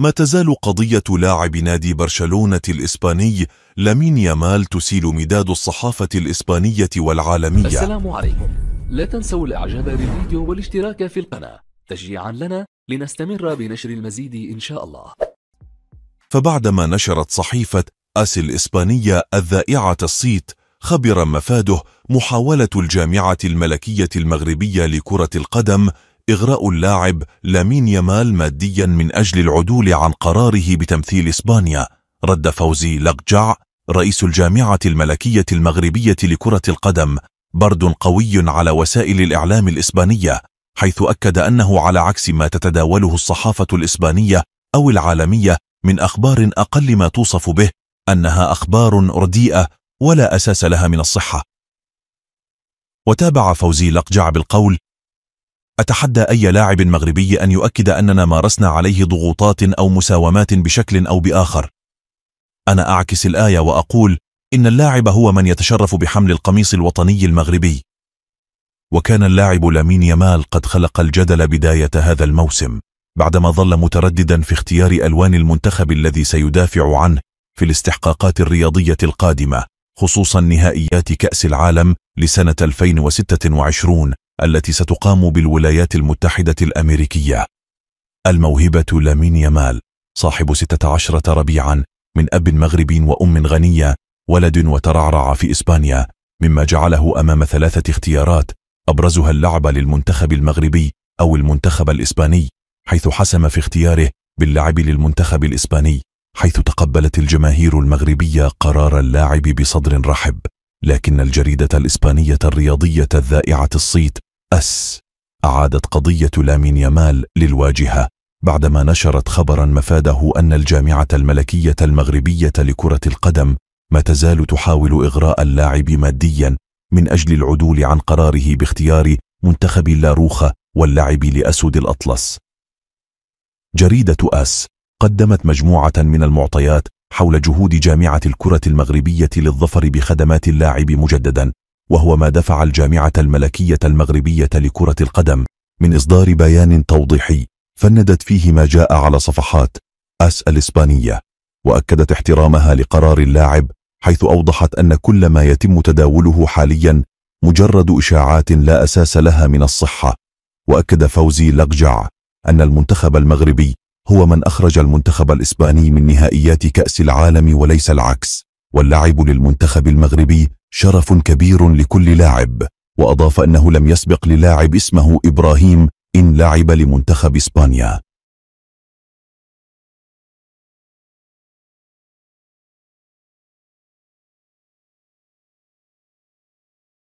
ما تزال قضية لاعب نادي برشلونة الإسباني لامين يامال تسيل مداد الصحافة الإسبانية والعالمية السلام عليكم لا تنسوا الإعجاب بالفيديو والاشتراك في القناة تشجيعا لنا لنستمر بنشر المزيد إن شاء الله فبعدما نشرت صحيفة أس الإسبانية الذائعة الصيت خبر مفاده محاولة الجامعة الملكية المغربية لكرة القدم إغراء اللاعب لامين يمال ماديا من أجل العدول عن قراره بتمثيل إسبانيا رد فوزي لقجع رئيس الجامعة الملكية المغربية لكرة القدم برد قوي على وسائل الإعلام الإسبانية حيث أكد أنه على عكس ما تتداوله الصحافة الإسبانية أو العالمية من أخبار أقل ما توصف به أنها أخبار رديئة ولا أساس لها من الصحة وتابع فوزي لقجع بالقول أتحدى أي لاعب مغربي أن يؤكد أننا مارسنا عليه ضغوطات أو مساومات بشكل أو بآخر أنا أعكس الآية وأقول إن اللاعب هو من يتشرف بحمل القميص الوطني المغربي وكان اللاعب لامين يمال قد خلق الجدل بداية هذا الموسم بعدما ظل مترددا في اختيار ألوان المنتخب الذي سيدافع عنه في الاستحقاقات الرياضية القادمة خصوصا نهائيات كأس العالم لسنة 2026 التي ستقام بالولايات المتحدة الأمريكية الموهبة لامين يمال صاحب 16 ربيعا من أب مغربي وأم غنية ولد وترعرع في إسبانيا مما جعله أمام ثلاثة اختيارات أبرزها اللعب للمنتخب المغربي أو المنتخب الإسباني حيث حسم في اختياره باللعب للمنتخب الإسباني حيث تقبلت الجماهير المغربية قرار اللاعب بصدر رحب لكن الجريدة الإسبانية الرياضية الذائعة الصيت أس أعادت قضية لامين يمال للواجهة بعدما نشرت خبرا مفاده أن الجامعة الملكية المغربية لكرة القدم ما تزال تحاول إغراء اللاعب ماديا من أجل العدول عن قراره باختيار منتخب اللاروخة واللعب لأسود الأطلس جريدة أس قدمت مجموعة من المعطيات حول جهود جامعة الكرة المغربية للظفر بخدمات اللاعب مجددا وهو ما دفع الجامعة الملكية المغربية لكرة القدم من إصدار بيان توضيحي فندت فيه ما جاء على صفحات أس الإسبانية وأكدت احترامها لقرار اللاعب حيث أوضحت أن كل ما يتم تداوله حاليا مجرد إشاعات لا أساس لها من الصحة وأكد فوزي لقجع أن المنتخب المغربي هو من أخرج المنتخب الإسباني من نهائيات كأس العالم وليس العكس واللعب للمنتخب المغربي شرف كبير لكل لاعب وأضاف أنه لم يسبق للاعب اسمه إبراهيم إن لعب لمنتخب إسبانيا